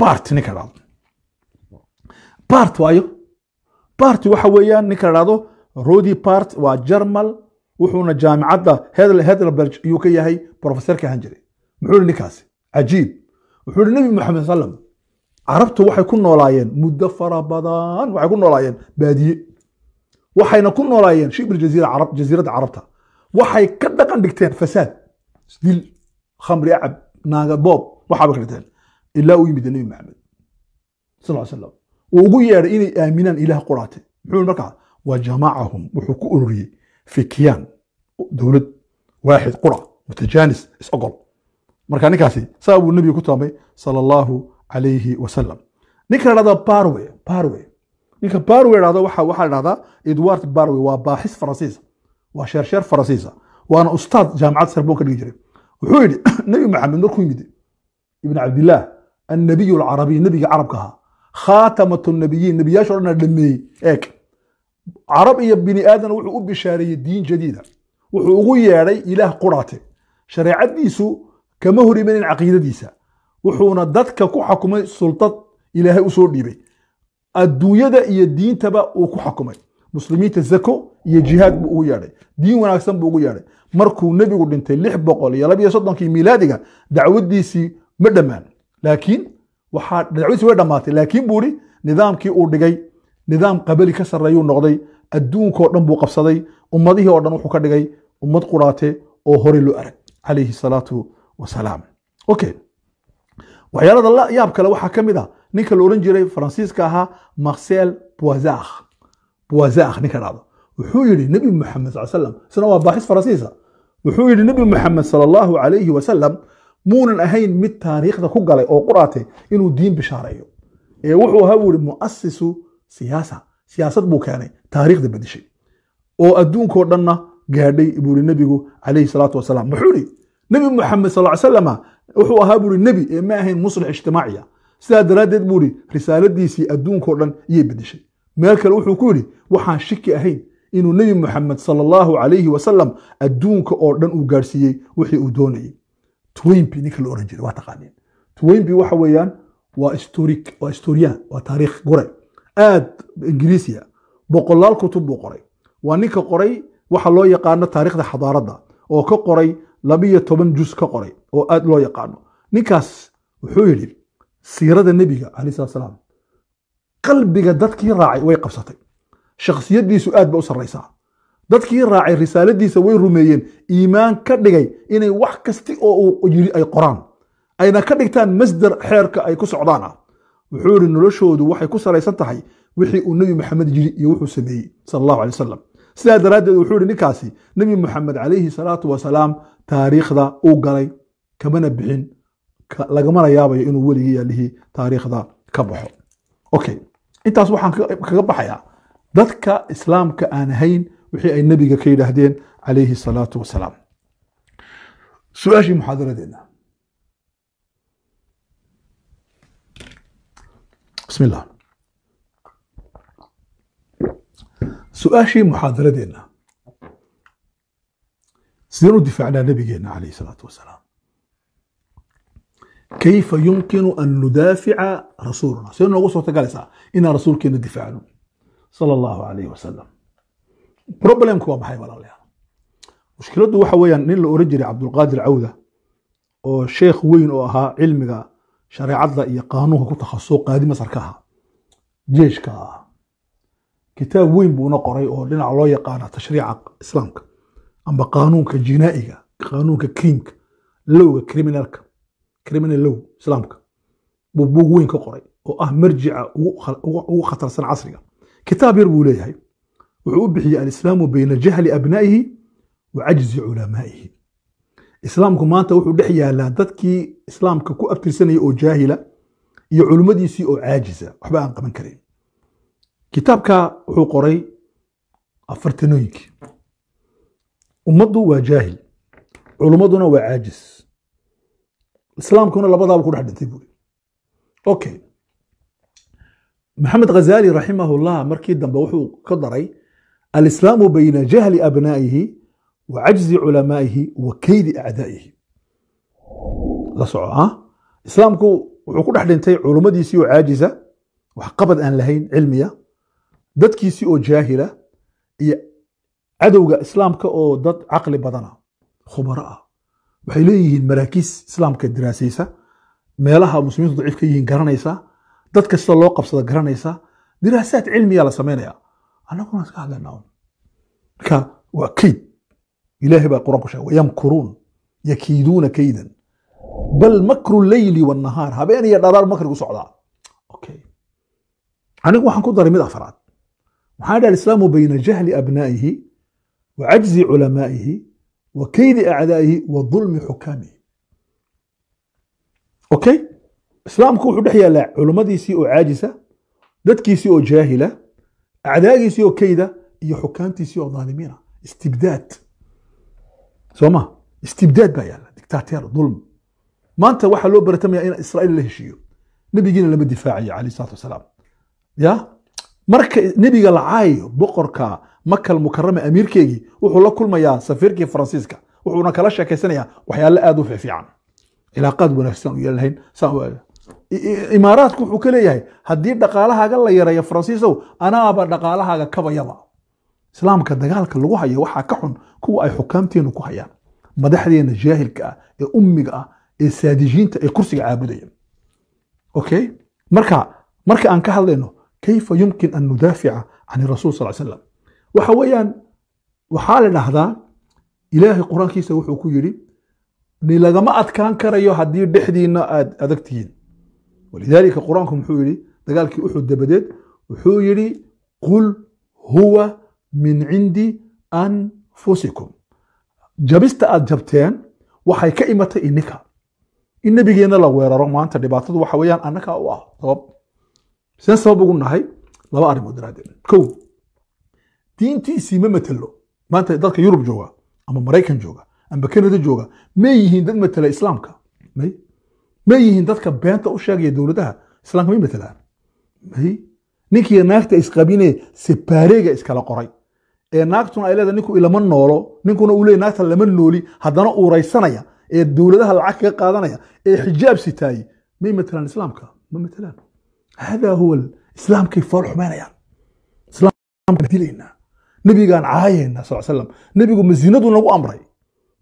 bart ninka dhado bart waayo bart waxa weeyaan ninka dhado rodi bart waa jermal wuxuuna jaamicadda hedlerberg ayuu ka yahay brofesorka ahaan jiray muxuu hi ninkaasi cajiib wuxuu hi nebi moxamed sallam carabtu waxay ku noolaayeen muddo fara badan waxay ku noolaayeen baadiye waxayna ku noolaayeen shibr jasiiradda carabta waxay ka dhaqan dhigteen fasaad dil khamri acab naaga boob waxaaba ka dhigteen ilaa u yimid nebi maxamed sal slam wuu ugu yeedhay inay aaminaan ilaah qoraatay muxuu markaa wa jamacahum wuxuu ku ururiyey fikiyaan dowlad waaxid qura mutajaanis isogol marka ninkaasi saa buu nebiga ku tilmaamay sala allahu calayhi wasalam ninka la dhahda barwe barwe ninka barwe dhahda waxa waxaa la dhahdaa edward barwe waa baaxis faransiisa waa sheersheer faransiisa waana ustaad jaamacad sarboon ka dhigi jiray wuxuu yidhi nebi maxamed markuu yimid ibn cabdillaah annabiy alcarabiy nebigii carabka ahaa khaatamat nabiyiin nebiyaasho dhan dhameeyey eeg carab iyo bini aadam wuxuu u bishaareeyey diin jadiida wuxuu ugu yeedhay ilaah quraate shareecaddiisu kama hor imanin caqiidadiisa wuxuuna dadka ku xakumay sultad ilaahay usoo dhiibay adduunyada iyo diintaba uu ku xakumay muslimiinta zako iyo jihaad buu ugu yeedhay diin wanaagsan buu ugu yeedhay markuu nebigu dhintay lix boqol iyo labiyo soddonkii miilaadiga dacwadiisii ma dhammaan laakiin waxaa dhinacdiisi way dhammaatay laakiin buu ihi nidaamkii uu dhigay nidaam qabeli ka sarreeyuu noqday adduunkao dhan buu qabsaday ummadihii oo dhan wuxuu ka dhigay ummad quraate oo hore loo arag calayhi salaatu wasalaam okay waxyaalada la yaab kale waxaa ka mid a ah, ninka la odhan jiray faransiiska ahaa marcel boisar boisar ninka dhacdo wuxuu yidhi nebi moxamed sal slam isna waa baaxis faransiisa wuxuu yidhi nebi muxamed sal allahu calayhi wasalam muunan ahayn mid taariikhda ku galay oo quraate inuu diin bishaareeyo ee wuxuu ahaa buu ihi muasisu siyaasa siyaasad buu keenay taariikhda bedeshay oo adduunkoo dhanna gaadhay buu ihi nebigu calayhi salaatu wasalaam wuxuu ihi nebi moxamed sal salama wuxuu ahaa buu ihi nebi ee ma ahayn muslix ijtimaaciya sidaa daraaddeed buu ihi risaaladiisii adduunkoo dhan iyay bedeshay meel kale wuxuu ku yidhi waxaan shiki ahayn inuu nebi moxamed sal allahu calayhi wasalam adduunka oo dhan uu gaadhsiiyey wixii uu doonayay twemb ninka la oran jiray waa taqaaniin twemb waxa weeyaan waa historic waa historian waa taariikh gore aad ingiriisiya boqolaal kutub buu qoray waa ninka qoray waxa loo yaqaano taariikhda xadaaradda oo ka qoray labiyo toban jus ka qoray oo aad loo yaqaano ninkaas wuxuu yidhi siirada nebiga alayh salat salaam qalbiga dadkii raacay way qabsatay shakhsiyaddiisu aad ba u sarraysaa dadkii raacay risaaladiisa way rumeeyeen iimaan ka dhigay inay wax kasti oo uu yiri ay qoraan ayna ka dhigtaan masdar xeerka ay ku socdaana wuxuu ihi noloshoodu waxay ku salaysan tahay wixii uu nebi maxamed yiri iyo wuxuu sameeyey sal allahu alay wasalam sidaa daraaddeed wuxuu ihi ninkaasi nebi maxamed calayhi salaatu wasalaam taariikhda uu galay kamana bixin lagamana yaabayo inuu weligii yaalihii taariikhda ka baxo okay intaas waxaan kaga baxayaa dadka islaamka aan ahayn wixii ay nebiga ka yidhaahdeen calayhi salaatu wasalaam su-aashii muxaadaradeedna bismi llah su-aashii muxaadaradeenna sideen u difaacnaa nebigeenna calayhi salaatu wasalaam kayfa yumkinu an nudaafica rasuuluna sidee noogu suurta galaysaa inaan rasuulkeena difaacno sala allahu alayh wasalam problemku waa maxay walaalayaal mushkiladdu waxa weeyaan nin la oran jiray cabdulqaadir cawda oo sheekh weyn oo ahaa cilmiga shareecadda iyo qaanuunka ku takhasuso qaadima sarkaha jeeshka ah. kitaab weyn buuna qoray oo dhinaca loo yaqaana tashriica islaamka amba qaanuunka jinaa'iga qaanuunka krimka lowga criminalka criminal low islaamka buu buug weyn ka qoray oo ah marjica ugu khatarsan casriga kitaab yar buu leeyahay wuxuu u bixiyey alislaamu bayna jahli abnaa'ihi wa cajzi culamaa'ihi islaamku maanta wuxuu dhex yaalaa dadkii islaamka ku abtirsanaya oo jaahila iyo culummadiisii oo caajisa waxba aan qaban karin kitaabka wuxuu qoray afartanooyinkii ummaddu waa jaahil culummaduna waa caajis islaamkuna labadaaba ku dhex dhintay buuri okay maxamed khazali raximahullah markii dambe wuxuu ka daray alislaamu bayna jahli abnaa'ihi wa cajzi culamaa'ihi wa keydi acdaa'ihi la soco islaamku wuxuu ku dhex dhintay culummadiisii oo caajisa waxqabad aan lahayn cilmiya dadkiisii oo jaahila iyo cadowga islaamka oo dad caqli badana khubaro ah waxay leeyihiin maraakiis islaamka diraasaysa meelaha muslimiintu daciif ka yihiin garanaysa dad kasta loo qabsada garanaysa diraasaad cilmiya la samaynaya annagunan iska hadlana un marka waa kayd ilahay baa qur-an ku sheegay wayamkuruun yakiiduuna kaydan bal makru leyli wanahaar habeen iyo dharaar makrigu socdaa anigu waxaan ku daray mid afraad waxaan dhaha islaamu bayna jahli abnaa'ihi wa cajzi culamaa'ihi wa kaydi acdaa'ihi wa dulmi xukaamihi okay islaamku wuxuu dhex yaalaa culimmadiisii oo caajisa dadkiisii oo jaahila acdaagiisii oo kayda iyo xukaantiisii oo daalimiina istibdaad soo ma istibdaad baa yaalla dictateer dulm maanta waxaa loo baratamaya in israiil la heshiiyo nebigiina lama difaacayo calayh salatu wasalaam ya marka nebiga la caayayo boqorka makal mukarama amiirkeegii wuxuu la kulmayaa safiirkii faransiiska wuxuuna kala sheekaysanayaa waxyaale aad u fiifiican ilaaqaad wanaagsan u yeelahayn imaaraadku wuxuu ka leeyahay haddii dhaqaalahaaga la yarayo faransiisow anaaba dhaqaalahaaga kabayaba islaamka dagaalka lagu hayo waxaa ka xun kuwa ay xukaamteenu ku hayaan madaxdeena jaahilka ah ee ummiga ah ee saadijiinta ee kursiga caabudaya okay marka marka aan ka hadlayno kayfa yumkin an nudaafica can rasuul sal slam waxa weeyaan waxaa la dhahdaa ilaahay qur-aankiisa wuxuu ku yidhi ni lagama adkaan karayo haddii dhexdiinna aad adag tihiin walidaalika qur-aanku muxuu yihi dagaalkii uxud dabadeed wuxuu yidhi qul huwa min cindi anfusikum jabista aad jabteen waxay ka imatay ininka in nebigeenna la weeraro maanta dhibaatadu waxa weyaan annakaa u ah sabab seen sabab ugu nahay laba arrimood daraaddeed kow diintiisii ma matelo maanta dadka yurub jooga ama maraykan jooga ama kanada jooga may yihiin dad matela islaamka may ma yihiin dadka beenta u sheegaya dowladaha islaamka ma matelaan may ninkii naagta isqabinee separeega iskala qoray ee naagtuna ay leedahay ninku ilama noolo ninkuna uu leey naagta lama nooli haddana uuraysanaya ee dowladaha lacag kaga qaadanaya ee xijaab sitaaye may matelaan islaamka ma matelaan hada huwa islaamkay fool xumaynayaan islaamka nebigaan caayayna sal slam nebigu mazinadu nagu amray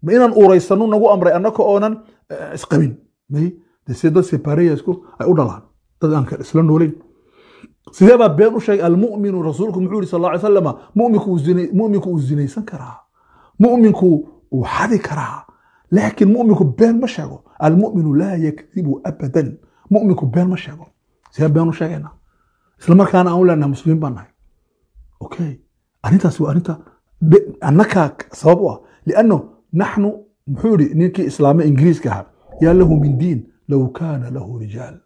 ma inaan uuraysano nagu amray annaka oonan eh, isqabin may dse dad sebareysku ay u dhalaan dad aan isla nooleyn sideebaa been u sheegay almuminu rasuulku muxuu yihi sal ly salama muminku uu zinaysan karaa muminku uu xadi karaa laakiin muminku been ma sheego almuminu laa yakdibu abadan muminku been ma sheego sidee been u sheegayna isla markaana aan u leenahay muslimiin baan nahay okay arrintaas waa arrinta annakaa sabab u ah lianno naxnu muxuu yihi ninkii islaame ingiriiska ahaa yaa lahu min diin low kaana lahu rijaal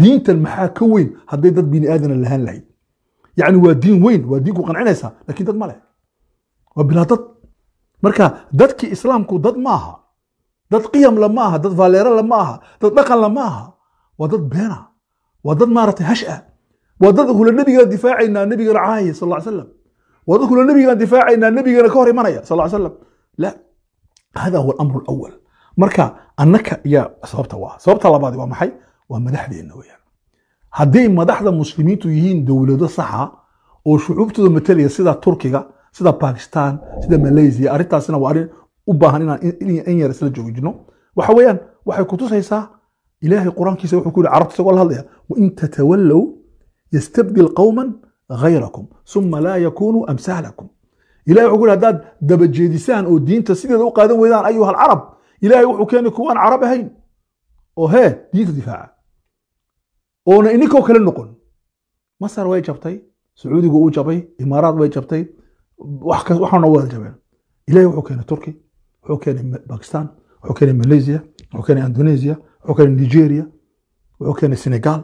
diintan maxaa ka weyn hadday dad bini aadana lahaan lahayd yacni waa diin weyn waa diinku qancinaysaa lakin dad maleh waa bilaa dad marka dadkii islaamku dad maaha dad qiyam la maaha dad vaaleera la maaha dad dhaqan la maaha waa dad beena waa dad maaragtay hash-a waa dad hula nebigaa difaacaynaa nebigana caahaya sal ll slam waa dad hula nebigaan difaacaynaa nebigeena ka hor imanaya sal ll slam la hada huwa alamru alawal marka annaka ayaa sababta u sababta labaad waa maxay waa madaxdeenna weyaan hadday madaxda muslimiintu yihiin dowlado saxa oo shucuubtooda matalaya sida turkiga sida bakistan sida malaysia arrintaasina waa arrin u baahan inaan in yar isla joojino waxa weeyaan waxay kutusaysaa ilaahay qur-aankiisa wuxuu ku yihi carabta isagoo la hadlaya wain tatawallow yastabdil qowman غayrakum suma laa yakunuu amsaalakum ilahay wuxuu ku yihi haddaad dabajeedisaan oo diinta sideeda u qaadan weydaan ayuha alcarab ilaahay wuxuu keenay kuwaan carab ahayn oo hee diinta difaaca oona ininko kale noqon masar way jabtay sacuudigu uu jabay imaaraad way jabtay waxaana wada jabeen ilahay wuxuu keenay turki wuxuu keenay bakistan wuxuu keenay malaysia wuxuu keenay indonesia wuxuu keenay nigeria wuxuu keenay senegal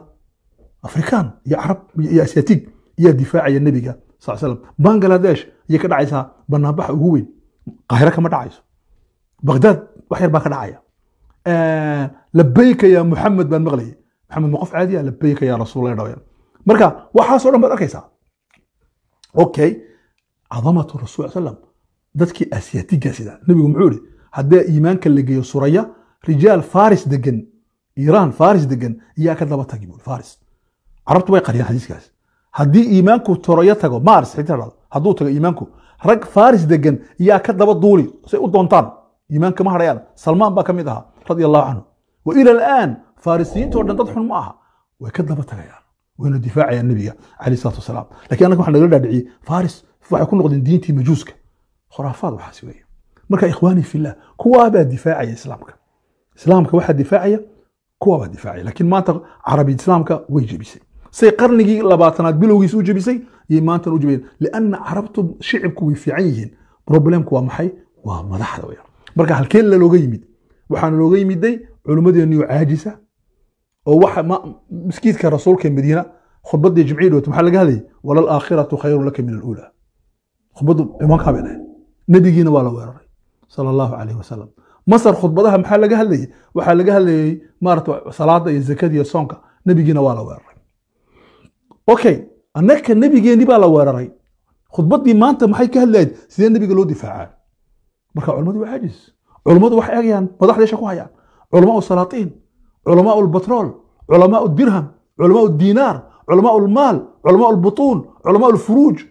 afrikaan iyo carab iyo asiatig ayaa difaacaya nebiga sal slam bangaladesh ayay ka dhacaysaa banaanbaxa ugu weyn qaahiro kama dhacayso bagdaad wax yar baa ka dhacaya eh, labayka ya muxamed baan maqlayay maxamed ma qof caadiya ah? labayka ya rasuulla dhawaya marka waxaasoo dhan baad arkaysaa okay cadamatu rasul sallam dadkii asiyaatiga sida nabigu muxuu ihi haddee iimaanka la geeyo suraya rijaal faris degan iiraan faris degan iyaa ka daba tagi buuri faris carabtu way qariyaan xadiiskaas haddii iimaanku toroyo tago mars hadduu tago iimaanku rag faris degan iyaa ka daba duuli say u doontaan iimaanka ma hadhayaan salmaan baa ka mid ahaa radia allahu canhu wa ila alaan farisiyiinto dhan dad xun ma aha way ka daba tagayaan wayna difaacayaan nebiga calayh salatu wasalaam lakin annaga waxa nagala dhaadhiciyey faris waxay ku noqdeen diintii majuuska khuraafaad waxaas weeye marka ikhwaani fillah kuwaabaa difaacaya islaamka islaamka waxaa difaacaya kuwaabaa difaacaya lakiin maanta carabi islaamka way jebisay say qarnigii labaatanaad bilowgiis u jebisay yay maantan u jebiyeen lianna carabtu shicibku way fiican yihiin problemku waa maxay waa madaxda weya marka halkee lalooga yimid waxaana looga yimiday culummadeenu caajisa oo misjiidka rasuulka madiina khudbadii jimcii dhowt maxaa laga hadlayay walal aakhiratu khayru laka min aluula khudbadu imankaa bay dhahay nabigiina waa la weeraray sala allahu calayh wasalam masar khudbadaha maxaa laga hadlayay waxaa laga hadlayay maarata salaada iyo zakada soonka nebigiina waa la weeraray okay annaka nebigeennii baa la weeraray khudbaddii maanta maxay ka hadlayd sidee nebiga loo difaacaa مركا علمادي وحاجز علمادي وحاجيان مضاح ليش اخوايا علماء السلاطين علماء البترول علماء الدرهم علماء الدينار علماء المال علماء البطون علماء الفروج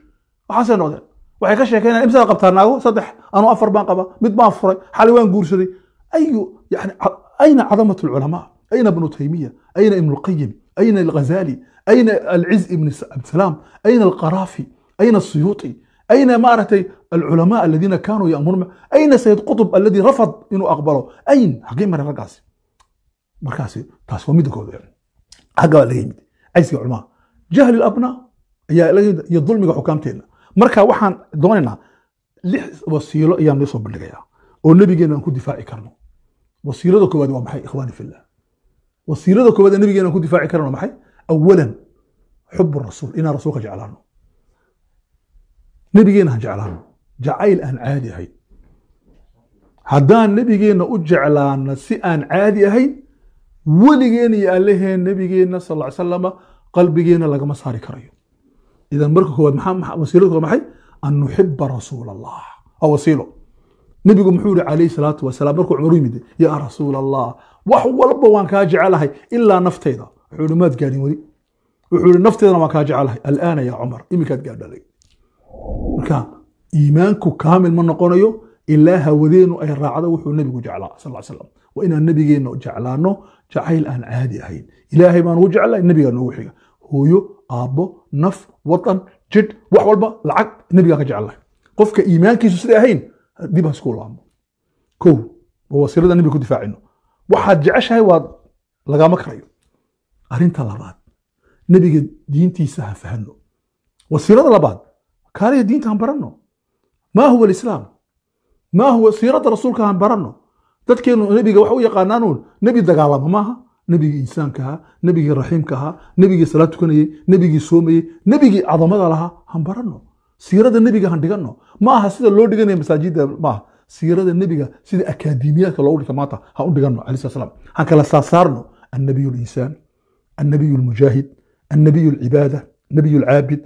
وحسن وحي وحكى شيخنا امس انا قبطنا صدح انا افر بان قبا مد ما افر حالي وين قورشري اي يعني اين عظمه العلماء؟ اين ابن تيميه؟ اين ابن القيم؟ اين الغزالي؟ اين العز ابن سلام؟ اين القرافي؟ اين السيوطي؟ أين maaragtay الcلماء الذيina kanuu yأmurun أyna سيد qطب الadي rafd inuu أqبlo ayn hagee mare raggaasi markaasi taas waa midkooda agga baa laga yimid caysiga culmaa jahli abna ayaa laga yimid iyo dulmiga xukaamteena marka waxaan doonaynaa lix wasiilo ayaan noo soo bandhigayaa oo nebigeena aan ku difaaci karno wasiilada koowaad waa maxay ikhwaani fillah wasiilada koowaad ee nebigeena aan ku difaaci karno nebigeenna han jeclaano jacayl aan caadi ahayn haddaan nebigeenna u jeclaano si aan caadi ahayn weligeenna iyo allaheen nebigeenna sal ly salama qalbigeenna lagama saari karayo idan marka koowaad mawasiiladu maxay an nuxiba rasuul allah waa nebigu muxuu yihi calayhi salaatu wasalaam markuu cumar u yimid yaa rasuul allah wax walba waan kaa jecelahay ilaa naftayda wuxuu yihi maad gaadhin weli wuxuu yihi nafteydana waan kaa jecelahay alaana yaa cumar iminkaad gaadhalay marka iimaanku kaamil ma noqonayo ilaa hawadeenu ay raacdo wuxuu nebigu jeclaa sal slam waa inaan nebigeenu jeclaano jacayl aan caadi ahayn ilaahay baan ugu jeclaa nebigaa noogu xiga hooyo aabbo naf watan jidh wax walba lacag nebigaa ka jeclahay qofka iimaankiisu siday ahayn dib hasku laabmo ko wasiirada nebiga ku difaacino waxaad jeceshahay waad lagama karayo arrinta labaad nebiga diintiisa ha fahno wasiirada labaad kaaliya diinta aan baranno maa huwa alislaam maa huwa siiradda rasuulka aan baranno dadkeenu nebiga wax u yaqaanaanuun nebi dagaalama maaha nebigii insaanka ahaa nebigii raxiimka ahaa nebigii salaad tukanayey nebigii soomayey nebigii cadamada lahaa han baranno siirada nebiga han dhiganno ma sida loo dhiganaya masaajidda maaha siirada nebiga sida akaademiyaadka loogu dhigta maanta han u dhiganno alai slam han kala saasaarno annabiyu linsaan annabiyu lmujaahid annabiyu lcibaada nabiyu lcaabid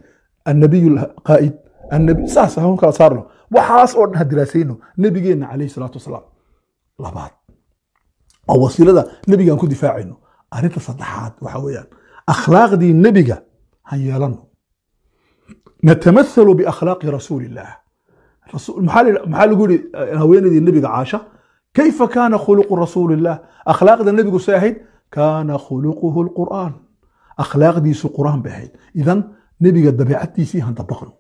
annabiy qaaid saarno waxaas oo dhan ha diraasayno nebigeena alayh salaatu wasalaam labaad oo wasiilada nebigaan ku difaacayno arrinta saddexaad waxa weeyaan akhlaaqdii nebiga han yeelano natamahalu biakhlaaqi rasuulillaah maxaa lagu yihi haweenaydii nebiga caasha kayfa kaana khuluqu rasuulillaah akhlaaqda nebigu say ahayd kaana khuluquhu lqur'aan akhlaaqdiisu qur'aan bay ahayd idan nebiga dabeicadtiisii handabaqno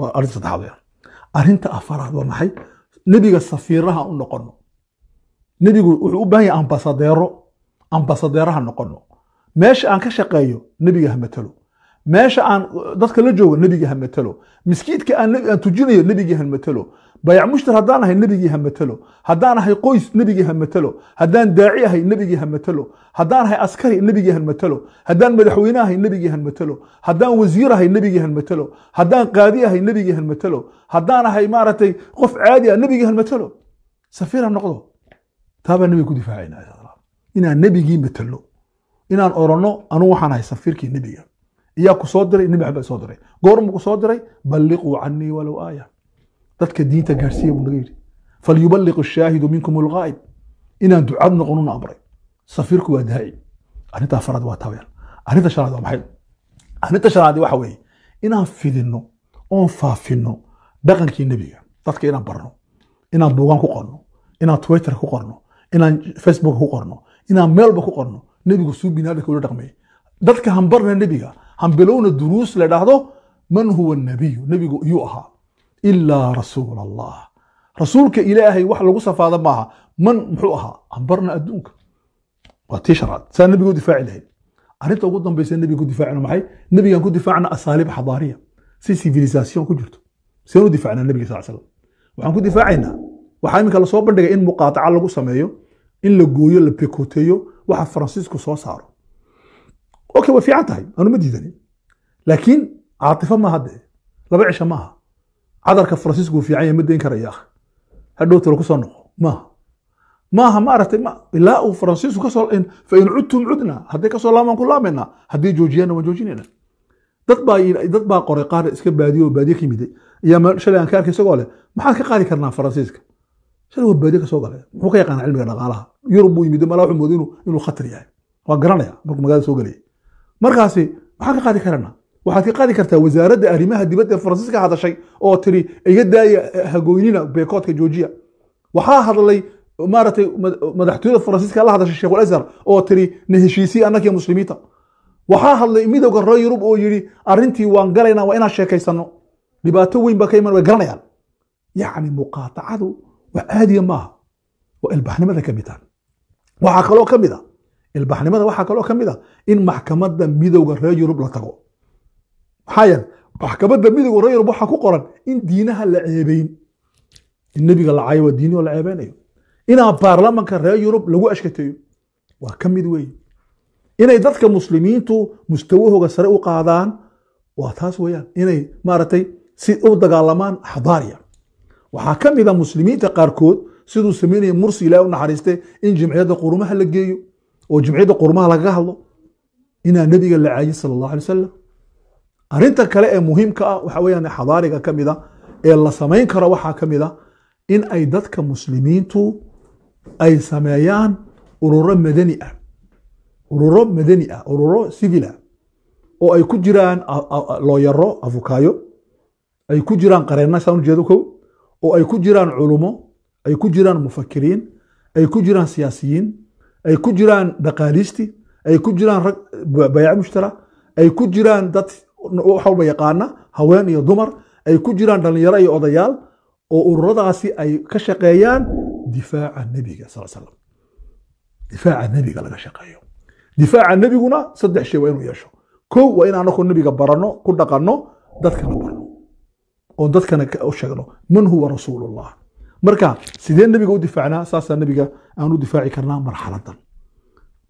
waa arinta saddexaad weyaan arinta afaraad waa maxay nebiga safiiraha u noqono nebigu wuxuu u baahan yahay ambasadeero ambasadeeraha noqono meesha aan ka shaqeeyo nebiga ha matalo meesha aan dadka la joogo nebiga ha matalo miskiidka aan tujinayo nebigii ha matalo bayac mushtar haddaan ahay nebigii ha matalo haddaan ahay qoys nebigii ha matalo haddaan daaci ahay nebigii ha matalo haddaan ahay askari nebigii han matalo haddaan madaxweyne ahay nebigii han matalo haddaan wasiir ahay nebigii han matalo haddaan qaadi ahay nebigii han matalo haddaan ahay maaragtay qof caadi ah nebigii han matalo safiir ha noqdo taabaa nebiga ku difaacayna inaan nebigii matalo inaan oranno anugu waxaan ahay safiirkii nebiga yaa ku soo diray nabi baa soo diray goormuu ku soo diray balliquu canii walow aaya dadka diinta gaadhsiiya buu naga yidhi falyubaliq ashaahidu minkum alqaa'id inaan ducaad noqonuna amray safirku waa daa'i arrintaa afaraad waa taaweel arrinta shanaad waa maxay arrinta shanaad waxa weeye inaan fidinno oon faafinno dhaqankii nebiga dadka inaan barno inaan buugaan ku qorno inaan twitter ku qorno inaan facebook ku qorno inaan meelba ku qorno nebigu suu binaadhaka ula dhaqmay dadka hanbarna nebiga hanbilowna duruus la dhahdo man huwa nabiyu nebigu iyuu ahaa ilaa rasuul allah rasuulka ilaahay wax lagu safaada maaha man muxuu ahaa ambarna adduunka waa tii saa nebigu difaaci lahayd arrinta ugu dambaysa nebigu difaacna maxay nebigan ku difaacna asaaliib xadaariya si civilisation ku jirto seenu difaacnaa nebiga sal slam waxaan ku difaacaynaa waxaa iminka lasoo bandhigay in muqaataca lagu sameeyo in la gooyo la pekoteeyo waxa faransiisku soo saaro okay way fiican tahay anu ma diidanin laakiin caatifo maaha dee laba cisha maaha cadarka faransiisku fiican yahay ma dayn karaya ah hadhow noqo maaha maaha maaragtay ilaa uu faransiisku kasoo fa cudtum cudna hadday kasoo laamaan ku laamayna haddii joojiyaanna waan joojinayna dad baa qoray qaar iska baadiyo oo baadiye ka yimiday ayaa shalay aan ka arkay isagoo leh maxaan ka qaadi karnaa faransiiska shalay waa baadiye kasoo galay muxuu ka yaqaana cilmiga dhaqaalaha yurub buu yimid malaa wuxuu mooday inuu khatar yahay waa garanaya markuu magaalada soo galaya markaasi maxaa ka qaadi karanaa waxaad ka qaadi kartaa wasaaradda arrimaha dibadda ee faransiiska hadashay oo tiri iga daaya eh, hagoynina beekoodka joojiya waxaa hadlay maaragtay madaxtooyada faransiiska la hadashay sheekhul azhar oo tiri na heshiisii annakii muslimiinta waxaa hadlay midowga reer yurub oo yidhi arrintii waan galaynaa waa inaan sheekaysano dhibaato weyn baa ka iman way garanayaan yacni muqaatacadu wax caadiya maaha waa ilbaxnimada ka mid ah waxaa kaloo ka mid ah ilbaxnimada waxaa kaloo ka mid a ah in maxkamada midowga reer yurub la tago maxaa yeele maxkamada midowda reer yurub waxaa ku qoran in diinaha la ceebeyn in nebiga la cayo waa diiniyoo la ceebeynayo inaa baarlamanka reer yurub lagu ashkateeyo waa ka mid weeye inay dadka muslimiintu mustawahooga sare u qaadaan waa taas weyaan inay maaragtay si u dagaalamaan axbaariya waxaa ka mid a ah muslimiinta qaarkood siduu sameynaya mursi ilaahi u naxariiste in jimciyadda qurumaha la geeyo oo jimciyadda qurmaha lagaga hadlo inaa nabiga la caayin sal allahu alay wasalam arrinta kale ee muhiimka ah waxaa weyaan xadaariga ka mid a ah, ee la samayn karo waxaa ka mid a ah in ay dadka muslimiintu ay sameeyaan ururo madani ah ururo madani ah ururo civil ah oo ay ku jiraan looyaro afukaayo ay ku jiraan qareenna saan ujeedo kow oo ay ku jiraan culumo ay ku jiraan mufakiriin ay ku jiraan siyaasiyiin ay ku jiraan dhaqaaliisti ay ku jiraan rag bayc mushtara ay ku jiraan dad waxwalba yaqaana haween iyo dumar ay ku jiraan dhallinyaro iyo odayaal oo ururadaasi ay ka shaqeeyaan difaaca nebiga sal slam difaaca nebiga laga shaqeeyo difaaca nebiguna saddex shay waa inuu yeesho ko waa in anakoo nebiga baranno ku dhaqanno dadkana barno oon dadkana u sheegno man huwa rasuulullah marka sidee nabiga u difaacnaa saasaa nabiga aan u difaaci karnaa marxaladan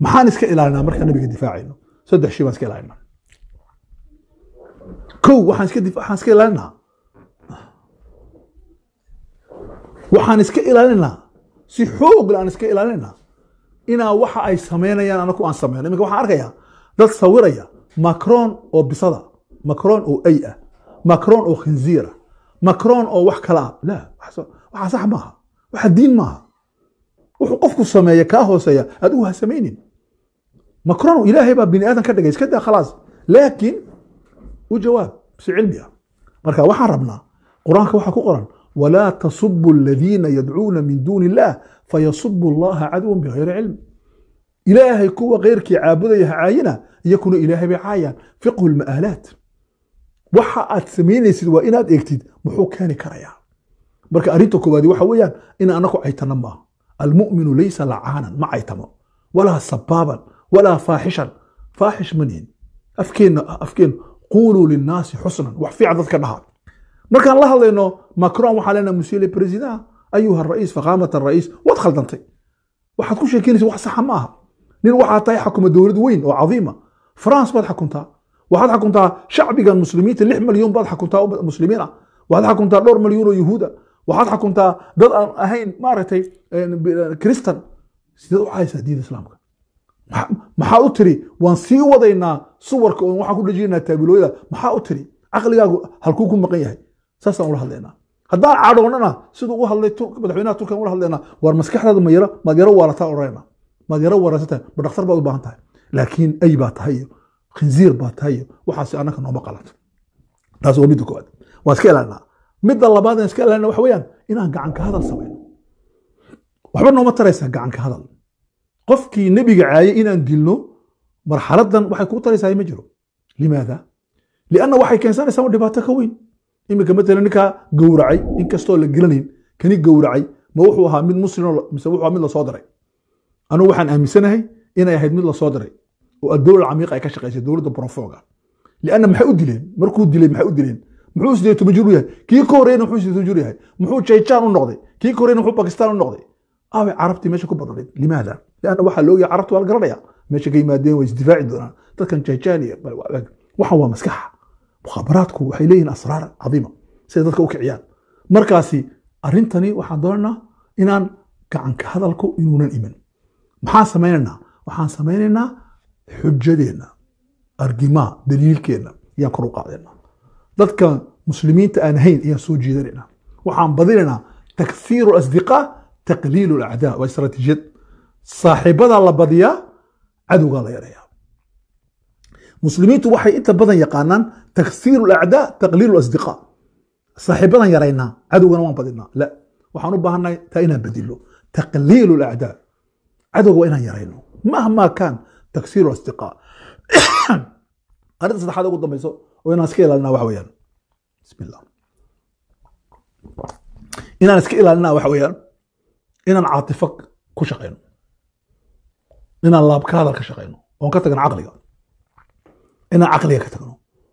maxaan iska ilaalinaa markaa nabiga difaacayno saddex shay baan iska ilaalinaa kow waxaan iska ilaalinaa waxaan iska ilaalinaa si xoog aan iska ilaalinaa inaa waxa ay samaynayaan anaku aan samayno iminka waxaan arkayaa dad sawiraya macron oo bisada macron oo ay ah macron oo khinziira macron oo wax kala ah waxaa sax maaha waxaa diin maaha wuxuu qofku sameeye kaa hooseeya aad u wahasamaynin macron ilaahay baa bini aadan ka dhigay iska daa khalaas laakiin u jawaab si cilmi ah marka waxaan rabnaa qur-aanka waxaa ku qoran walaa tasubu aladiina yadcuuna min duuni illaah fayasubu llaha caduwan bikayri cilm ilaahay kuwa keyrkii caabudaya ha caayina iyakuna ilaahay bay caayaan fiqhu lma'aalaat waxa aad samaynaysid waa inaad eegtid muxuu keeni karayaa marka arinta koowaadi waxa weeyaan in anagu caytano maaha almuminu laysa lacaanan ma caytamo walaa sabaaban walaa faaxishan faaxish manihin afkeenna afkeen quuluu linnaasi xusnan wax fiican dadka dhahaa markaan la hadlayno macron waxaa leenaha monsieur le ayuha ra'iis faqaamat ra'iis waad khaldantay waxaad ku sheekeynaysa wax saxa ma aha nin waxaa tahay xakuma dowlad weyn oo cadiima france baad xakuntaa waxaad xakuntaa shacbigan muslimiinta lix malyuun baad xakuntaa muslimiin ah waxaad xakuntaa dhowr malyuun oo yuhuuda waxaad xukuntaa dad aan ahayn maaragtay kristan sidaad u caysaa diinta islaamka maxaad u tiri waan sii wadaynaa suwarka oon waxaan ku dhajinaa taabilooyada maxaa u tiri caqligaagu halkuu ku maqan yahay saasaan ula hadlaynaa haddaan cadhoonnana siduu u hadlay madaxweynaha turkiyan ula hadlaynaa waar maskaxdaada ma yara maad yaro waarataa odhanayna maad yaro waarasa ma dhakhtar baad u baahan tahay laakiin ay baa tahay iyo khinziir baa tahay iyo waxaasi annaka nooma qalanto taas waa midda koowaad waan iska ilaalinaa midda labaad iska ilaalina waxa weyaan inaan gacanka hadal samayno waxba nooma taraysaa gacanka hadal qofkii nebiga caayay inaan dilno marxaladan waxay kuu taraysaa ma jiro limaada lianna waxay keensanaysaa dhibaato ka weyn iminka matala ninkaa gowracay inkastoo la gelanayn kani gowracay ma wuxuu ahaa mid muslimo mise wuxuu ahaa mid lasoo diray anugu waxaan aaminsanahay inay ahayd mid lasoo diray oo adowla camiiqa ay ka shaqaysay dowladda brofooga lianna maxay u dileen markuu dilay maxay u dileen muxuu sideetan majhuur yahay e. kii e. e, ka horeyna muxuu sideetan majhuur yahay muxuu jaijaan u noqday kii ka horeyna muxuu bakistaan u noqday aaway carabtii meesha ku badnayd limaada lianna waxaa la ogyahay waa la garanaya meesha ka yimaadeen way isdifaaci doonaan dadkan jaijaan iyo waxan waa maskaxa mukhaabaraadku waxay leeyihiin asraar cadiima siday dadka u kiciyaan markaasi arrintani waxaan doonaynaa inaan gacanka hadalku inuunan iman maxaan samaynaynaa waxaan samaynaynaa xujadeenna argimaa daliilkeenna ayaan kor u qaadeenna dadka muslimiinta aan hayn ayaan soo jiidananaa waxaan badinaynaa takhiiru asdiqaa taqliilu lacdaa waa istraatiijiyad saaxiibadaa la badiyaa cadowgaa la yareeyaa muslimiintu waxay inta badan yaqaanaan takhiiru lacdaa taqliilu asdiqaa saaxiibadan yaraynaa cadowgana waan badinaa la waxaan u baahannahay taa inaan bedilo taqliilu lacdaa cadowga waa inaan yarayno mahma kaan takhiiru asdiqaa arrinta saddexaad ugu dambayso oo inaan iska ilaalina waxa weyaan bismillah inaan iska ilaalina waxa weyaan inaan caatifo ku shaqayno inaan laabka hadal ka shaqayno oon ka tagno caqliga inaan caqliga ka tagno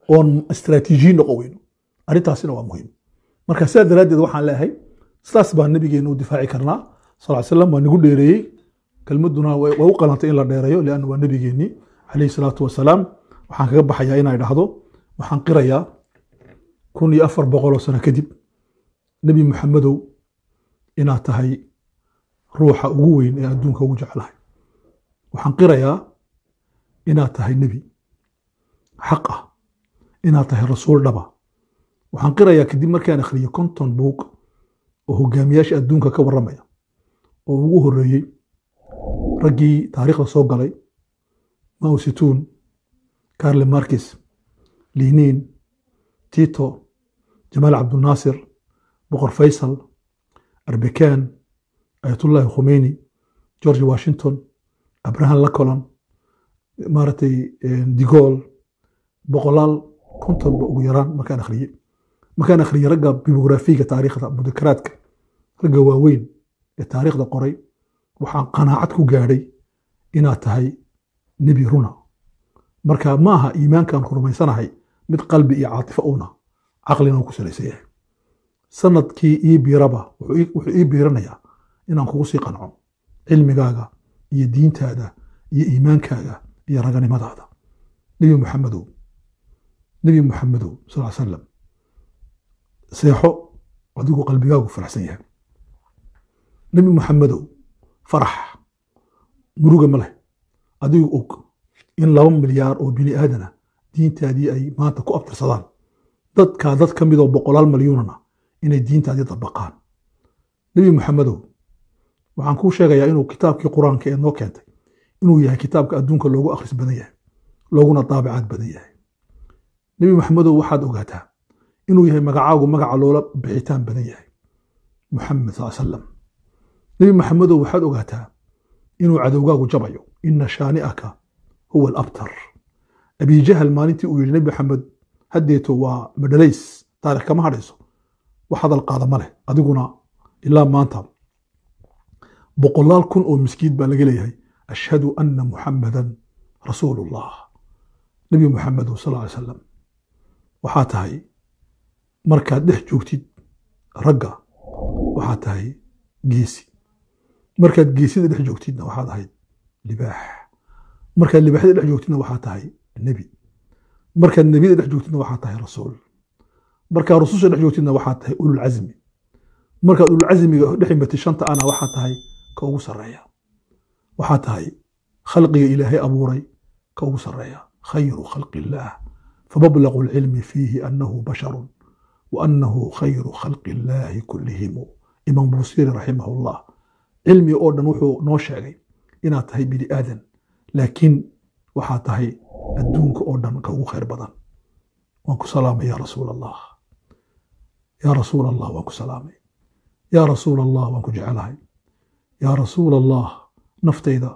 oon istraatiijiyin noqon weyno arrintaasina waa muhiim marka sidaa daraaddeed waxaan leeyahay sidaas baan nabigeena difaaci karnaa sal slam waa nagu dheereeyey kelmaduna way u qalantay in la dheereeyo lianna waa nabigeennii calayhi salaatu wasalaam waxaan kaga baxayaa inaa idhaahdo waxaan qirayaa kun iyo afar boqoloo sano kadib nebi muxamedow inaad tahay ruuxa ugu weyn ee adduunka ugu jeclahay waxaan qirayaa inaad tahay nebi xaq ah inaad tahay rasuul dhaba ah. waxaan qirayaa kadib markaan akhriyo conton buug oo hogaamiyaasha adduunka ka warramaya oo ugu horreeyey raggii taariikhda soo galay mausituun carle markis lihniin tito jamaal cabdinaasir boqor faysal arbekan ayatullahi khomeyni george washington abraham lacolon maaragtay eh, digool boqolaal kontonba ugu yaraan markaan akhriyey markaan akhriyey ragga bibografiga taariikhda mudakaraadka ragga waaweyn ee taariikhda qoray waxaan qanaacad ku gaadhay inaad tahay nebi runa marka maaha iimaankan ku rumaysanahay mid qalbi iyo caatifo una caqlina ku salaysan yahay sanadkii ii biiraba wuxuu ii biiranayaa inaan kugu sii qanco cilmigaaga iyo diintaada iyo iimaankaaga iyo raganimadaada nebi muxamedow nebi muxamedow sal salam seexo adigu qalbigaagu faraxsan yahay nebi muxamedow farax muruga ma leh adigu og in laba milyaar oo bini aadana diintaadii ay maanta ku abtirsadaan dadka dad ka midoo boqolaal malyuunan inay diintaadii dabaqaan nebi maxamedow waxaan kuu sheegayaa inuu kitaabkii qur-aanka ee noo keentay inuu yahay kitaabka adduunka loogu akhris badan yahay looguna daabacaad badan yahay nebi maxamedow waxaad ogaataa inuu yahay magacaagu magaca loola bixitaan badan yahay muxamed sal salam nebi maxamedow waxaad ogaataa inuu cadowgaagu jabayo ina shaani'aka huwa alabtar abi jahal maalintii uu yidhi nabi maxamed haddeeto waa madhalays taarikh kama hadhayso wax hadal qaada ma leh adiguna ilaa maanta boqolaal kun oo miskiid baa laga leeyahay ashhadu anna muxamadan rasuulu ullah nebi muxamedu sal ly salam waxaa tahay markaad dhex joogtid ragga waxaa tahay geesi markaad geesida dhex joogtidna waxaad ahayd libaax markaad libaaxda dhex joogtidna waxaa tahay nebi markaad nebiyada dhex joogtidna waxaa tahay rasuul markaad rususha dhex joogtidna waxaa tahay ululcazmi markaad ululcasmiga dhex imatid shanta ana waxaa tahay ka ugu sarreeya waxaa tahay khalqiga ilaahay abuuray ka ugu sarreeya khayru khalqi illaah famblغ lcilmi fiihi anahu basharu waanahu khayru khalqi illaahi kullihimu imaam busiri raximah اllah cilmi oo dhan wuxuu noo sheegay inaad tahay bini aadan laakiin waxaa tahay adduunka oo dhan ka ugu khayr badan waan ku salaamay yaa rasuul allah yaa rasuul allah waan ku salaamay yaa rasuul allah waan ku jecelahay yaa rasuul allah naftayda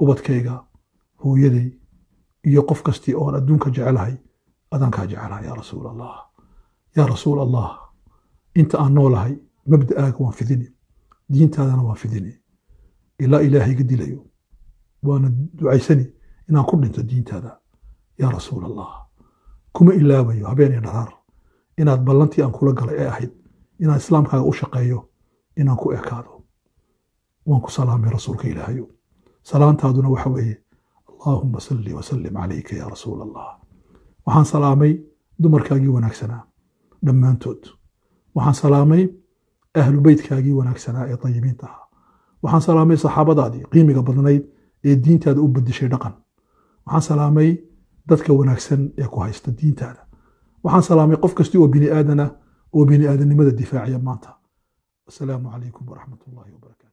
ubadkayga hooyaday iyo qof kastii oon adduunka jecelahay adaan kaa jecelahay yaa rasuul allah yaa rasuul allah inta aan noolahay mabda-aaga waan fidini diintaadana waan fidini ilaa ilaahayga dilayo waana ducaysani inaan ku dhinto diintaada yaa rasuul allah kuma ilaabayo habeeniyo dharaar inaad ballantii aan kula galay ee ahayd inaan islaamkaaga u shaqeeyo inaan ku ekaado waan ku salaamay rasuulka ilaahayo salaantaaduna waxa weeye allaahuma salli wasallim calayka yaa rasuul allah waxaan salaamay dumarkaagii wanaagsanaa dhammaantood waxaan salaamay ahlu beytkaagii wanaagsanaa ee tayibiinta ahaa waxaan salaamay saxaabadaadii qiimiga badnayd ee diintaada u bedeshay dhaqan waxaan salaamay dadka wanaagsan ee ku haysta diintaada waxaan salaamay qof kastii oo bini aadana oo bini aadanimada difaaciya maanta asalaamu calaykum waraxmat ullahi